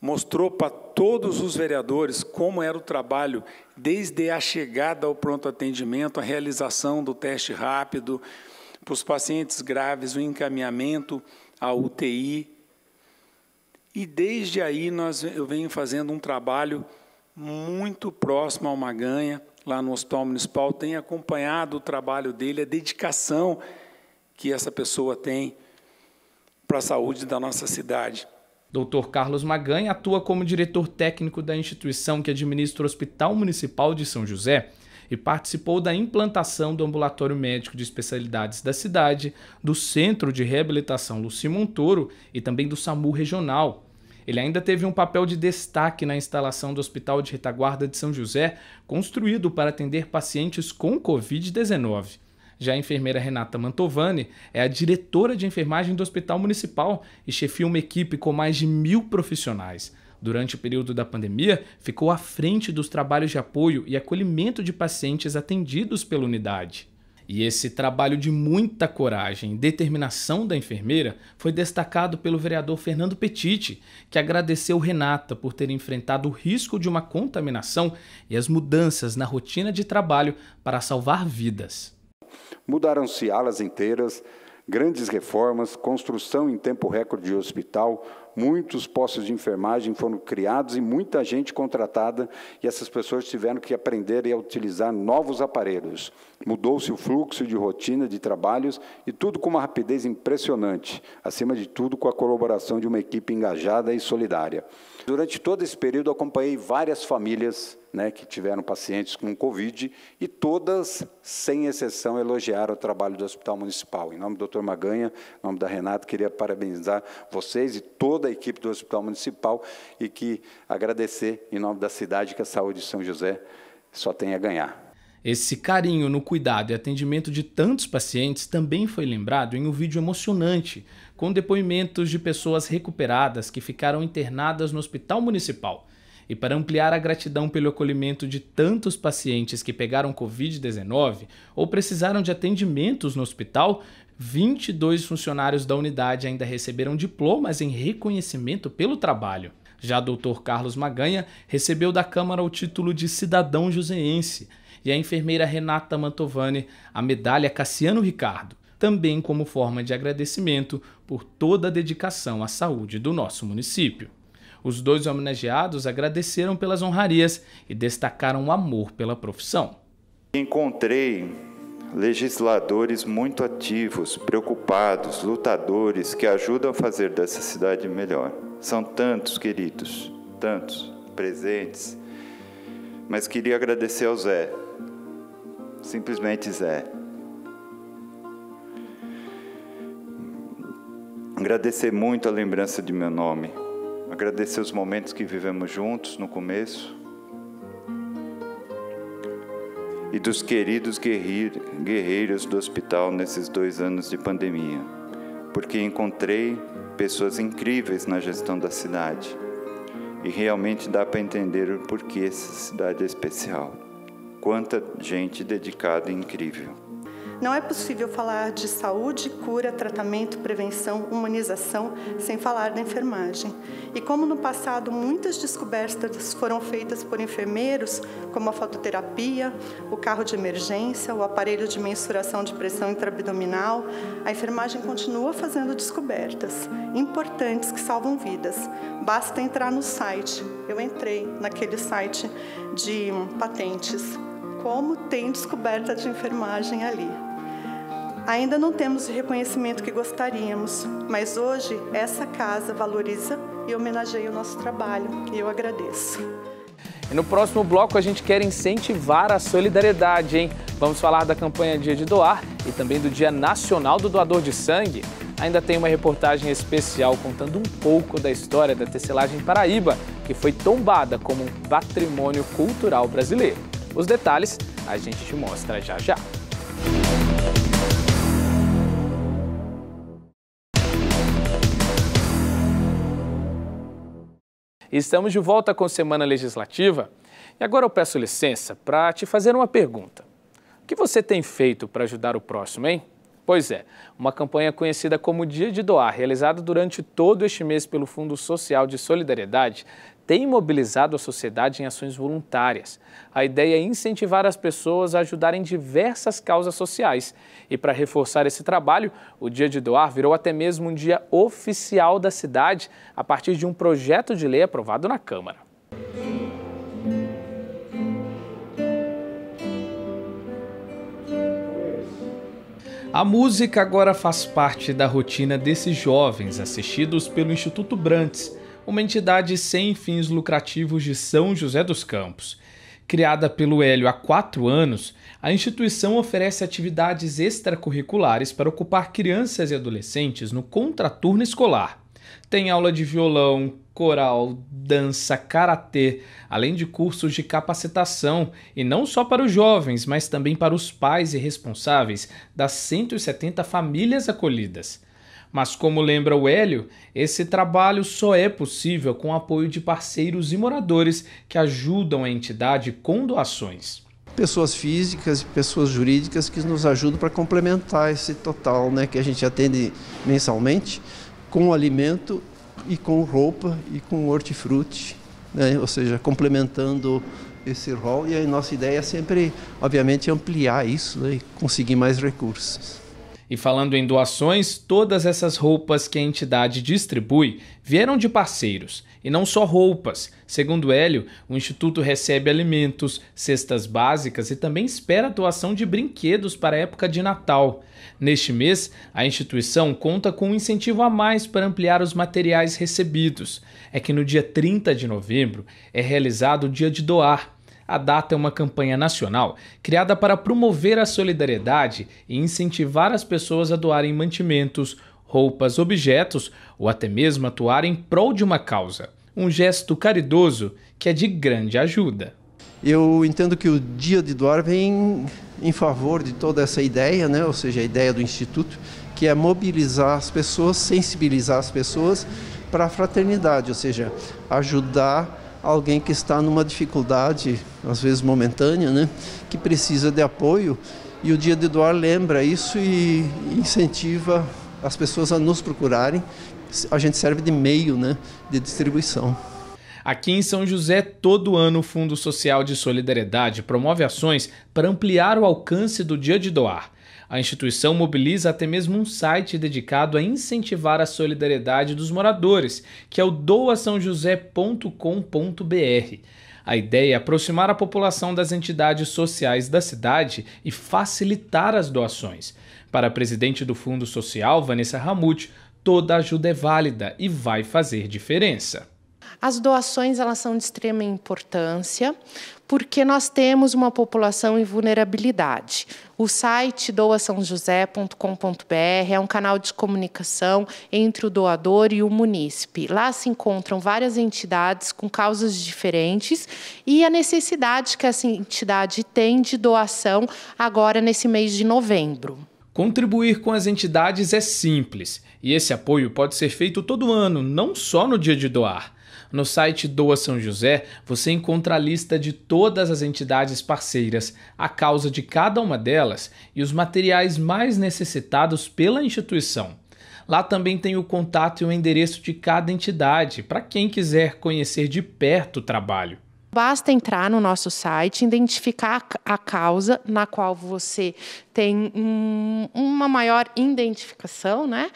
D: Mostrou para todos os vereadores como era o trabalho, desde a chegada ao pronto atendimento, a realização do teste rápido, para os pacientes graves, o encaminhamento à UTI. E desde aí nós, eu venho fazendo um trabalho
I: muito
D: próximo ao Maganha, lá no Hospital Municipal, tenho acompanhado o trabalho dele, a dedicação que essa pessoa tem para a saúde da nossa
A: cidade. Dr. Carlos Maganha atua como diretor técnico da instituição que administra o Hospital Municipal de São José e participou da implantação do ambulatório médico de especialidades da cidade, do Centro de Reabilitação Luci Montoro e também do SAMU regional. Ele ainda teve um papel de destaque na instalação do Hospital de Retaguarda de São José, construído para atender pacientes com Covid-19. Já a enfermeira Renata Mantovani é a diretora de enfermagem do Hospital Municipal e chefia uma equipe com mais de mil profissionais durante o período da pandemia, ficou à frente dos trabalhos de apoio e acolhimento de pacientes atendidos pela unidade. E esse trabalho de muita coragem e determinação da enfermeira foi destacado pelo vereador Fernando Petiti, que agradeceu Renata por ter enfrentado o risco de uma contaminação e as mudanças na rotina de trabalho para salvar vidas.
D: Mudaram-se alas inteiras, grandes reformas, construção em tempo recorde de hospital, muitos postos de enfermagem foram criados e muita gente contratada, e essas pessoas tiveram que aprender a utilizar novos aparelhos. Mudou-se o fluxo de rotina de trabalhos e tudo com uma rapidez impressionante, acima de tudo com a colaboração de uma equipe engajada e solidária. Durante todo esse período, acompanhei várias famílias né, que tiveram pacientes com Covid e todas, sem exceção, elogiaram o trabalho do Hospital Municipal. Em nome do doutor Maganha, em nome da Renata, queria parabenizar vocês e toda a equipe do Hospital Municipal e que agradecer, em nome da cidade, que a saúde de São José só tem a ganhar.
A: Esse carinho no cuidado e atendimento de tantos pacientes também foi lembrado em um vídeo emocionante com depoimentos de pessoas recuperadas que ficaram internadas no hospital municipal. E para ampliar a gratidão pelo acolhimento de tantos pacientes que pegaram Covid-19 ou precisaram de atendimentos no hospital, 22 funcionários da unidade ainda receberam diplomas em reconhecimento pelo trabalho. Já o Dr. Carlos Maganha recebeu da Câmara o título de cidadão joseense e a enfermeira Renata Mantovani a medalha Cassiano Ricardo também como forma de agradecimento por toda a dedicação à saúde do nosso município. Os dois homenageados agradeceram pelas honrarias e destacaram o amor pela profissão.
C: Encontrei legisladores muito ativos, preocupados, lutadores que ajudam a fazer dessa cidade melhor. São tantos, queridos, tantos presentes. Mas queria agradecer ao Zé, simplesmente Zé. Agradecer muito a lembrança de meu nome. Agradecer os momentos que vivemos juntos no começo. E dos queridos guerreiros do hospital nesses dois anos de pandemia. Porque encontrei pessoas incríveis na gestão da cidade. E realmente dá para entender o porquê essa cidade é especial. Quanta gente dedicada e incrível.
E: Não é possível falar de saúde, cura, tratamento, prevenção, humanização sem falar da enfermagem. E como no passado muitas descobertas foram feitas por enfermeiros, como a fototerapia, o carro de emergência, o aparelho de mensuração de pressão intraabdominal, a enfermagem continua fazendo descobertas importantes que salvam vidas. Basta entrar no site. Eu entrei naquele site de patentes como tem descoberta de enfermagem ali. Ainda não temos o reconhecimento que gostaríamos, mas hoje essa casa valoriza e homenageia o nosso trabalho e eu agradeço.
A: E no próximo bloco a gente quer incentivar a solidariedade, hein? Vamos falar da campanha Dia de Doar e também do Dia Nacional do Doador de Sangue. Ainda tem uma reportagem especial contando um pouco da história da tecelagem Paraíba, que foi tombada como um patrimônio cultural brasileiro. Os detalhes a gente te mostra já já. Estamos de volta com Semana Legislativa e agora eu peço licença para te fazer uma pergunta. O que você tem feito para ajudar o próximo, hein? Pois é, uma campanha conhecida como Dia de Doar, realizada durante todo este mês pelo Fundo Social de Solidariedade, tem mobilizado a sociedade em ações voluntárias. A ideia é incentivar as pessoas a ajudarem diversas causas sociais. E para reforçar esse trabalho, o Dia de Doar virou até mesmo um dia oficial da cidade, a partir de um projeto de lei aprovado na Câmara. A música agora faz parte da rotina desses jovens assistidos pelo Instituto Brantes uma entidade sem fins lucrativos de São José dos Campos. Criada pelo Hélio há quatro anos, a instituição oferece atividades extracurriculares para ocupar crianças e adolescentes no contraturno escolar. Tem aula de violão, coral, dança, karatê, além de cursos de capacitação, e não só para os jovens, mas também para os pais e responsáveis das 170 famílias acolhidas. Mas, como lembra o Hélio, esse trabalho só é possível com o apoio de parceiros e moradores que ajudam a entidade com doações.
G: Pessoas físicas e pessoas jurídicas que nos ajudam para complementar esse total né, que a gente atende mensalmente com alimento e com roupa e com hortifruti, né, ou seja, complementando esse
A: rol. E a nossa ideia é sempre, obviamente, ampliar isso né, e conseguir mais recursos. E falando em doações, todas essas roupas que a entidade distribui vieram de parceiros. E não só roupas. Segundo Hélio, o Instituto recebe alimentos, cestas básicas e também espera a doação de brinquedos para a época de Natal. Neste mês, a instituição conta com um incentivo a mais para ampliar os materiais recebidos. É que no dia 30 de novembro é realizado o dia de doar a Data é uma campanha nacional criada para promover a solidariedade e incentivar as pessoas a doarem mantimentos, roupas, objetos ou até mesmo atuar em prol de uma causa. Um gesto caridoso que é de grande ajuda.
G: Eu entendo que o Dia de Doar vem em favor de toda essa ideia, né? ou seja, a ideia do Instituto, que é mobilizar as pessoas, sensibilizar as pessoas para a fraternidade, ou seja, ajudar alguém que está numa dificuldade, às vezes momentânea, né, que precisa de apoio. E o Dia de Doar lembra isso e incentiva as pessoas a nos procurarem. A gente serve de meio né, de distribuição.
A: Aqui em São José, todo ano o Fundo Social de Solidariedade promove ações para ampliar o alcance do Dia de Doar. A instituição mobiliza até mesmo um site dedicado a incentivar a solidariedade dos moradores, que é o doaçãojosé.com.br. A ideia é aproximar a população das entidades sociais da cidade e facilitar as doações. Para a presidente do Fundo Social, Vanessa Ramute, toda ajuda é válida e vai fazer diferença.
E: As doações elas são de extrema importância porque nós temos uma população em vulnerabilidade. O site doaçãojosé.com.br é um canal de comunicação entre o doador e o munícipe. Lá se encontram várias entidades com causas diferentes e a necessidade que essa entidade tem de doação agora nesse mês de novembro.
A: Contribuir com as entidades é simples e esse apoio pode ser feito todo ano, não só no dia de doar. No site Doa São José, você encontra a lista de todas as entidades parceiras, a causa de cada uma delas e os materiais mais necessitados pela instituição. Lá também tem o contato e o endereço de cada entidade, para quem quiser conhecer de perto o trabalho.
E: Basta entrar no nosso site, identificar a causa na qual você tem um, uma maior identificação, né?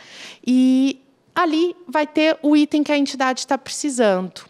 E: E ali vai ter o item que a entidade está precisando.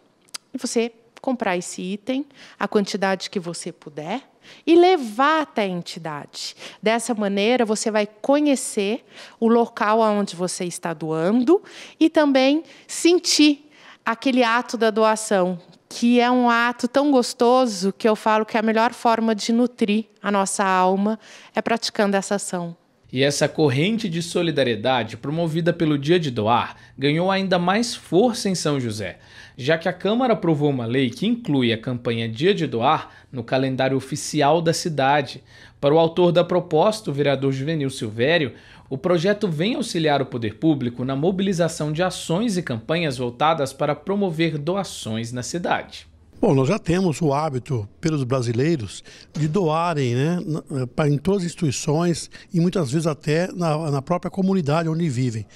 E: E você comprar esse item, a quantidade que você puder, e levar até a entidade. Dessa maneira, você vai conhecer o local aonde você está doando e também sentir aquele ato da doação, que é um ato tão gostoso que eu falo que é a melhor forma de nutrir a nossa alma é praticando essa ação
A: e essa corrente de solidariedade promovida pelo Dia de Doar ganhou ainda mais força em São José, já que a Câmara aprovou uma lei que inclui a campanha Dia de Doar no calendário oficial da cidade. Para o autor da proposta, o vereador Juvenil Silvério, o projeto vem auxiliar o poder público na mobilização de ações e campanhas voltadas para promover doações na cidade.
I: Bom, nós já temos o hábito pelos brasileiros de doarem né, eh, para em todas as instituições e muitas vezes até na, na, própria comunidade onde vivem.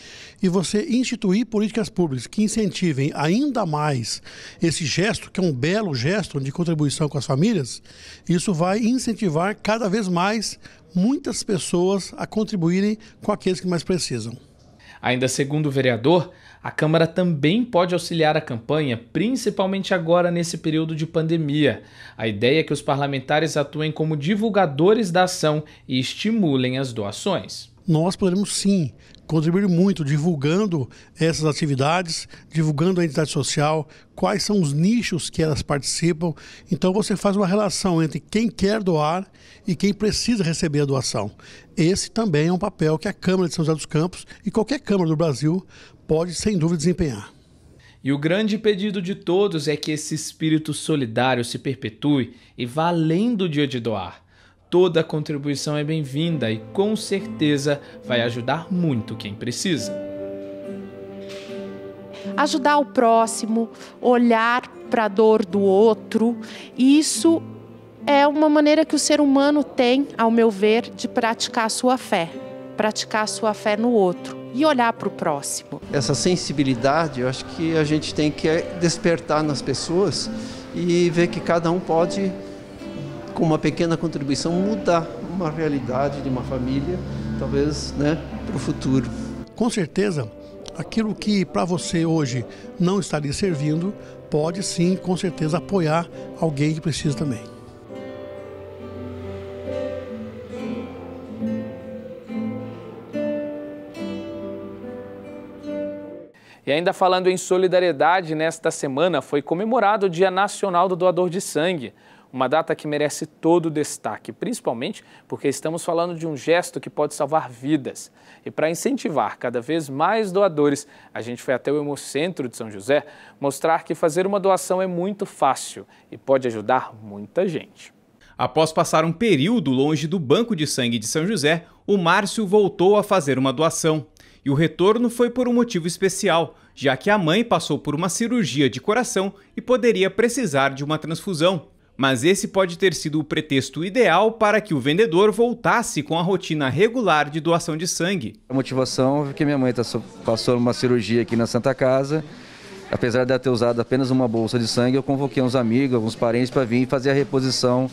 I: E você instituir políticas públicas que incentivem ainda mais esse gesto, que é um belo gesto de contribuição com as famílias, isso vai incentivar cada vez mais muitas pessoas a contribuírem com aqueles que mais precisam.
A: Ainda segundo o vereador, a Câmara também pode auxiliar a campanha, principalmente agora nesse período de pandemia. A ideia é que os parlamentares atuem como divulgadores da ação e estimulem as doações.
I: Nós podemos sim contribuir muito divulgando essas atividades, divulgando a entidade social, quais são os nichos que elas participam. Então você faz uma relação entre quem quer doar e quem precisa receber a doação. Esse também é um papel que a Câmara de São José dos Campos e qualquer Câmara do Brasil pode, sem dúvida, desempenhar.
A: E o grande pedido de todos é que esse espírito solidário se perpetue e vá além do dia de doar. Toda contribuição é bem-vinda e com certeza vai ajudar muito quem precisa.
E: Ajudar o próximo, olhar para a dor do outro, isso é uma maneira que o ser humano tem, ao meu ver, de praticar a sua fé, praticar a sua fé no outro e olhar para o próximo.
G: Essa sensibilidade, eu acho que a gente tem que é despertar nas pessoas e ver que cada um pode, com uma pequena contribuição, mudar uma realidade de uma família, talvez,
I: né, para o futuro. Com certeza, aquilo que para você hoje não estaria servindo, pode sim, com certeza, apoiar alguém que precisa também.
A: E ainda falando em solidariedade, nesta semana foi comemorado o Dia Nacional do Doador de Sangue. Uma data que merece todo o destaque, principalmente porque estamos falando de um gesto que pode salvar vidas. E para incentivar cada vez mais doadores, a gente foi até o Hemocentro de São José mostrar que fazer uma doação é muito fácil e pode ajudar muita gente.
C: Após passar um período longe do Banco de Sangue de São José, o Márcio voltou a fazer uma doação o retorno foi por um motivo especial, já que a mãe passou por uma cirurgia de coração e poderia precisar de uma transfusão. Mas esse pode ter sido o pretexto ideal para que o vendedor voltasse com a rotina regular de doação de sangue.
G: A motivação é que minha mãe tá passou uma cirurgia aqui na Santa Casa apesar de ela ter usado apenas uma bolsa de sangue, eu convoquei uns amigos, alguns parentes para vir fazer a reposição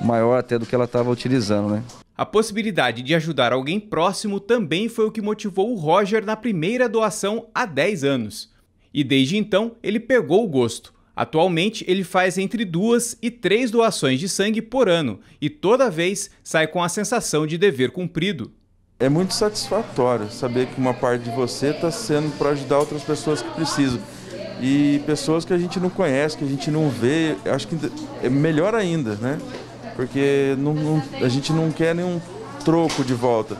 G: maior até do que ela estava utilizando, né?
C: A possibilidade de ajudar alguém próximo também foi o que motivou o Roger na primeira doação há 10 anos. E desde então, ele pegou o gosto. Atualmente, ele faz entre duas e três doações de sangue por ano e toda vez sai com a sensação de dever cumprido. É muito satisfatório saber que uma parte de você está sendo para ajudar outras pessoas que precisam.
D: E pessoas que a gente não conhece, que a gente não vê, acho que é melhor ainda, né?
C: porque não, não, a gente não quer nenhum troco de volta.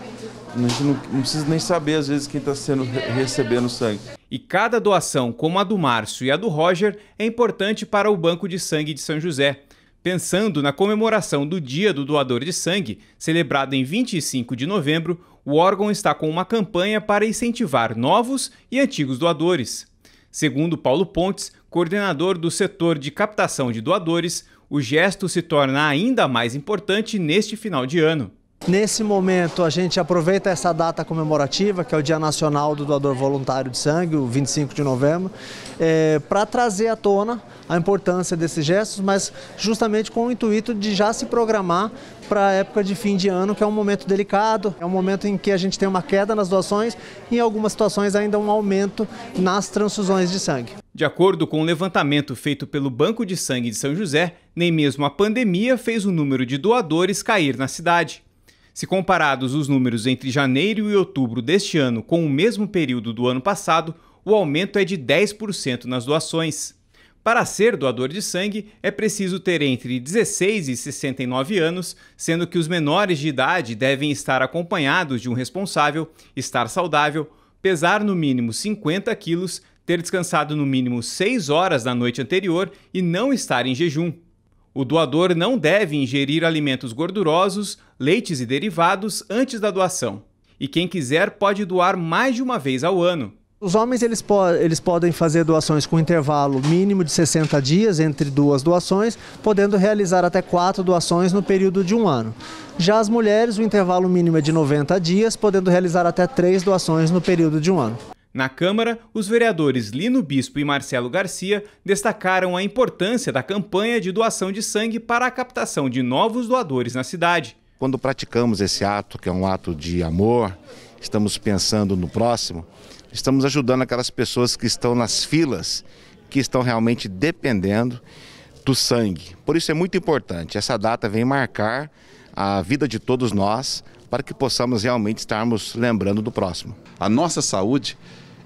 C: A gente não, não precisa nem saber, às vezes, quem está sendo recebendo sangue. E cada doação, como a do Márcio e a do Roger, é importante para o Banco de Sangue de São José. Pensando na comemoração do Dia do Doador de Sangue, celebrado em 25 de novembro, o órgão está com uma campanha para incentivar novos e antigos doadores. Segundo Paulo Pontes, coordenador do setor de captação de doadores, o gesto se torna ainda mais importante neste final de ano.
G: Nesse momento, a gente aproveita essa data comemorativa, que é o Dia Nacional do Doador Voluntário de Sangue, o 25 de novembro, é, para trazer à tona a importância desses gestos, mas justamente com o intuito de já se programar para a época de fim de ano, que é um momento delicado, é um momento em que a gente tem uma queda nas doações e, em algumas situações, ainda um aumento nas transfusões de sangue.
C: De acordo com um levantamento feito pelo Banco de Sangue de São José, nem mesmo a pandemia fez o número de doadores cair na cidade. Se comparados os números entre janeiro e outubro deste ano com o mesmo período do ano passado, o aumento é de 10% nas doações. Para ser doador de sangue, é preciso ter entre 16 e 69 anos, sendo que os menores de idade devem estar acompanhados de um responsável, estar saudável, pesar no mínimo 50 quilos, ter descansado no mínimo 6 horas na noite anterior e não estar em jejum. O doador não deve ingerir alimentos gordurosos, leites e derivados antes da doação. E quem quiser pode doar mais de uma vez ao ano.
G: Os homens eles, po eles podem fazer doações com intervalo mínimo de 60 dias entre duas doações, podendo realizar até quatro doações no período de um ano. Já as mulheres, o intervalo mínimo é de 90 dias, podendo realizar até três doações no período de um ano.
C: Na Câmara, os vereadores Lino Bispo e Marcelo Garcia destacaram a importância da campanha de doação de sangue para a captação de novos doadores na cidade. Quando praticamos esse
D: ato, que é um ato
C: de amor,
D: estamos pensando no próximo, estamos ajudando aquelas pessoas que estão nas filas, que estão realmente dependendo do sangue. Por isso é muito importante. Essa data vem marcar a vida de todos nós, para que possamos realmente estarmos lembrando do próximo. A nossa saúde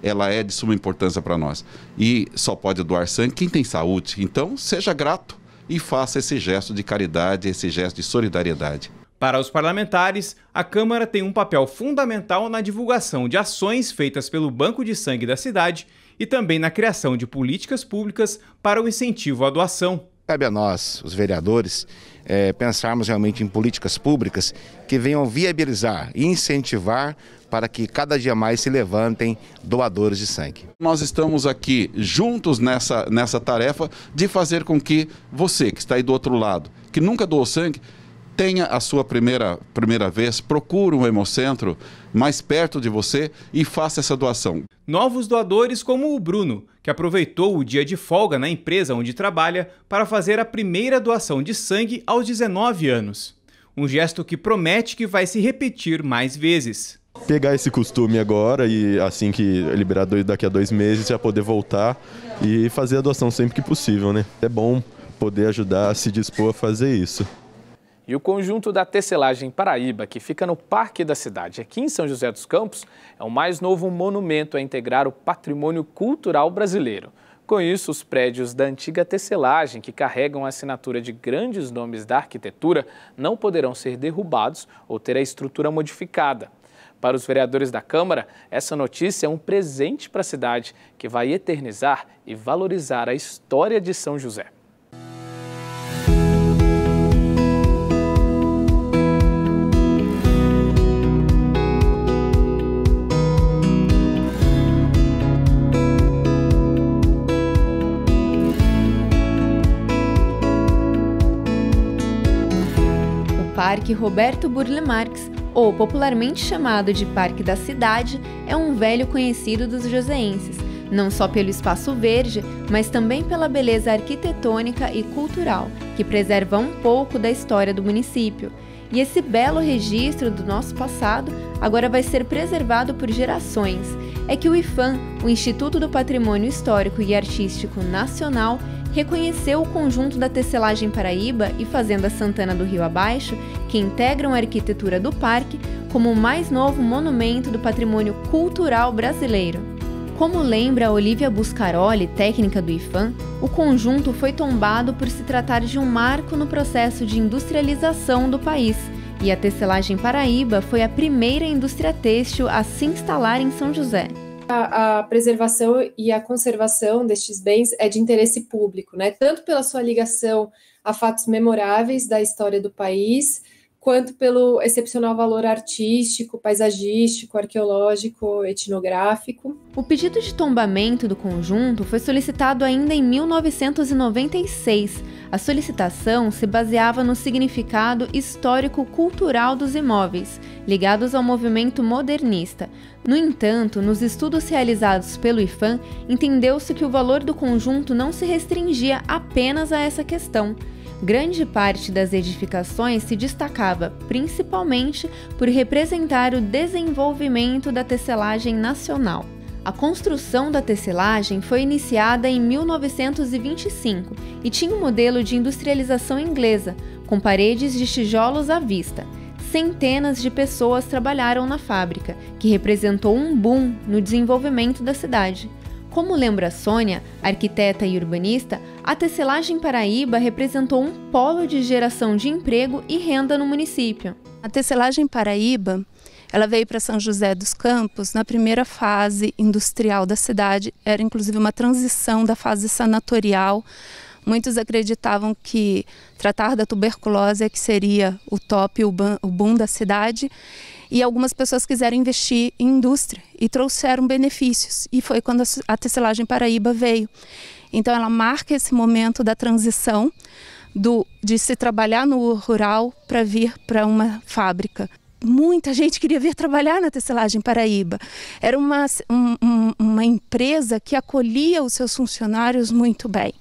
D: ela é de suma importância para nós. E só pode doar sangue quem tem saúde. Então, seja grato e faça esse gesto de caridade, esse gesto de solidariedade.
C: Para os parlamentares, a Câmara tem um papel fundamental na divulgação de ações feitas pelo Banco de Sangue da cidade e também na criação de políticas públicas para o incentivo à doação. Cabe a nós, os vereadores,
D: é, pensarmos realmente em políticas públicas que venham viabilizar e incentivar para que cada dia mais se levantem doadores de sangue. Nós estamos aqui juntos nessa, nessa tarefa de fazer com que você, que está aí do outro lado, que nunca doou sangue, tenha a sua primeira, primeira vez, procure um hemocentro mais
C: perto de você e faça essa doação. Novos doadores como o Bruno, que aproveitou o dia de folga na empresa onde trabalha para fazer a primeira doação de sangue aos 19 anos. Um gesto que promete que vai se repetir mais vezes
D: pegar esse costume agora e assim que liberar dois, daqui a dois meses já poder voltar e fazer a doação sempre que possível, né? É bom poder ajudar a se dispor a fazer isso.
A: E o conjunto da Tecelagem Paraíba, que fica no Parque da Cidade, aqui em São José dos Campos, é o mais novo monumento a integrar o patrimônio cultural brasileiro. Com isso, os prédios da antiga tecelagem, que carregam a assinatura de grandes nomes da arquitetura, não poderão ser derrubados ou ter a estrutura modificada. Para os vereadores da Câmara, essa notícia é um presente para a cidade que vai eternizar e valorizar a história de São José.
J: Parque Roberto Burle Marx, ou popularmente chamado de Parque da Cidade, é um velho conhecido dos joseenses, não só pelo espaço verde, mas também pela beleza arquitetônica e cultural, que preserva um pouco da história do município. E esse belo registro do nosso passado agora vai ser preservado por gerações. É que o IFAM, o Instituto do Patrimônio Histórico e Artístico Nacional, reconheceu o conjunto da Tecelagem Paraíba e Fazenda Santana do Rio Abaixo, que integram a arquitetura do parque, como o mais novo monumento do patrimônio cultural brasileiro. Como lembra Olivia Buscaroli, técnica do IFAM, o conjunto foi tombado por se tratar de um marco no processo de industrialização do país, e a Tecelagem Paraíba foi a primeira indústria têxtil a se instalar em São José a, preservação e a conservação destes bens é de interesse público, né? Tanto pela sua ligação a fatos memoráveis da história do país, quanto pelo excepcional valor artístico, paisagístico, arqueológico, etnográfico. O pedido de tombamento do conjunto foi solicitado ainda em 1996. A solicitação se baseava no significado histórico-cultural dos imóveis, ligados ao movimento modernista. No entanto, nos estudos realizados pelo IFAM, entendeu-se que o valor do conjunto não se restringia apenas a essa questão. Grande parte das edificações se destacava principalmente por representar o desenvolvimento da tecelagem nacional. A construção da tecelagem foi iniciada em 1925 e tinha um modelo de industrialização inglesa, com paredes de tijolos à vista. Centenas de pessoas trabalharam na fábrica, que representou um boom no desenvolvimento da cidade. Como lembra Sônia, arquiteta e urbanista, a tecelagem Paraíba representou um polo de geração de emprego e renda no município. A tecelagem Paraíba ela veio para São José
F: dos Campos na primeira fase industrial da cidade, era inclusive uma transição da fase sanatorial. Muitos acreditavam que tratar da tuberculose é que seria o top, o boom da cidade. E algumas pessoas quiseram investir em indústria e trouxeram benefícios. E foi quando a Tecelagem Paraíba veio. Então ela marca esse momento da transição do, de se trabalhar no rural para vir para uma fábrica muita gente queria vir trabalhar na tecelagem Paraíba. Era uma, um, uma empresa que acolhia os seus funcionários
J: muito bem.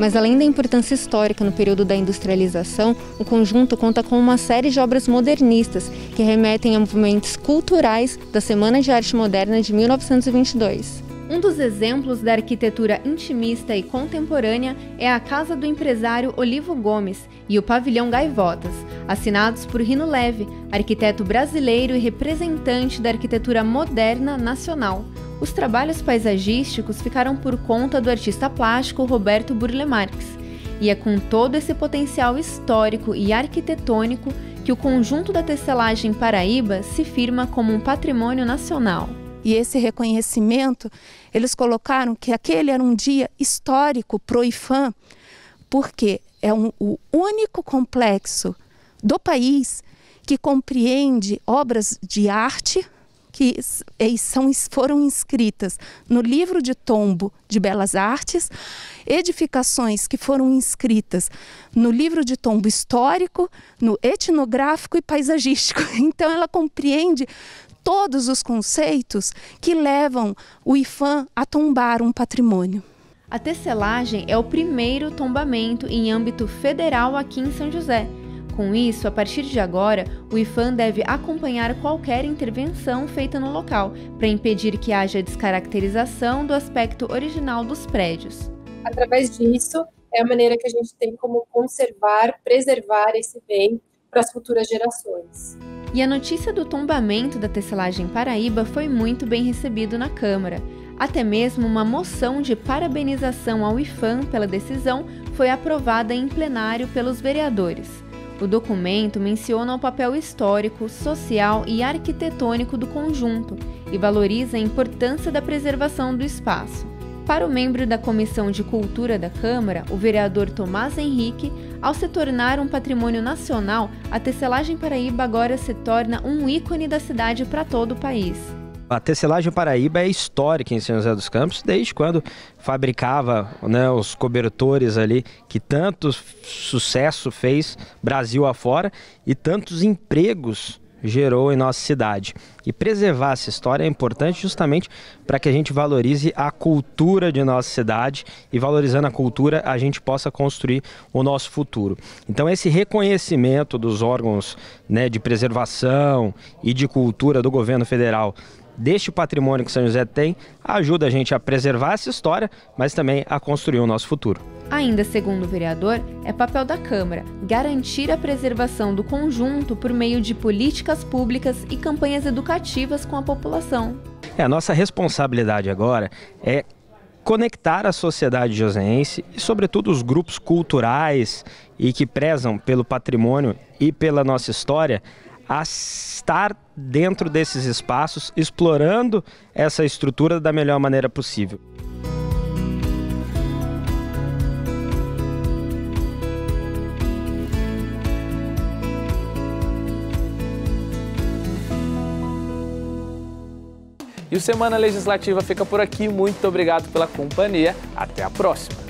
J: Mas além da importância histórica no período da industrialização, o conjunto conta com uma série de obras modernistas que remetem a movimentos culturais da Semana de Arte Moderna de 1922. Um dos exemplos da arquitetura intimista e contemporânea é a casa do empresário Olivo Gomes e o pavilhão Gaivotas, assinados por Rino Leve, arquiteto brasileiro e representante da arquitetura moderna nacional. Os trabalhos paisagísticos ficaram por conta do artista plástico Roberto Burle Marx, e é com todo esse potencial histórico e arquitetônico que o conjunto da tecelagem Paraíba se firma como um patrimônio nacional. E esse reconhecimento, eles colocaram
F: que aquele era um dia histórico pro IFAM, porque é um, o único complexo do país que compreende obras de arte que são, foram inscritas no livro de tombo de Belas Artes, edificações que foram inscritas no livro de tombo histórico, no etnográfico e paisagístico. *laughs* Então ela compreende todos os conceitos que levam o IFAM a tombar
J: um patrimônio. A tecelagem é o primeiro tombamento em âmbito federal aqui em São José com isso, a partir de agora, o IFAM deve acompanhar qualquer intervenção feita no local, para impedir que haja descaracterização do aspecto original dos prédios. Através disso,
F: é a maneira que a gente tem como conservar, preservar esse bem para as futuras gerações.
J: E a notícia do tombamento da tecelagem Paraíba foi muito bem recebido na Câmara. Até mesmo uma moção de parabenização ao IFAM pela decisão foi aprovada em plenário pelos vereadores. O tipo, documento menciona o papel histórico, social e arquitetônico do conjunto e valoriza a importância da preservação do espaço. Para o membro da Comissão de Cultura da Câmara, o vereador Tomás Henrique, ao se tornar um patrimônio nacional, a Tecelagem Paraíba agora se torna um ícone da cidade para todo o país.
H: A tecelagem Paraíba é histórica em São José dos Campos, desde quando fabricava né, os cobertores ali que tanto sucesso fez Brasil afora e tantos empregos gerou em nossa cidade. E preservar essa história é importante justamente para que a gente valorize a cultura de nossa cidade e valorizando a cultura a gente possa construir o nosso futuro. Então esse reconhecimento dos órgãos né, de preservação e de cultura do governo federal deste patrimônio que São José tem, ajuda a gente a preservar essa história, mas também a construir o nosso futuro.
J: Ainda segundo o vereador, é papel da Câmara garantir a preservação do conjunto por meio de políticas públicas e campanhas educativas com a população.
H: É, a nossa responsabilidade agora é conectar a sociedade joseense e, sobretudo, os grupos culturais e que prezam pelo patrimônio e pela nossa história a estar dentro desses espaços, explorando essa estrutura da melhor maneira possível.
A: E o Semana Legislativa fica por aqui. Muito obrigado pela companhia. Até a próxima.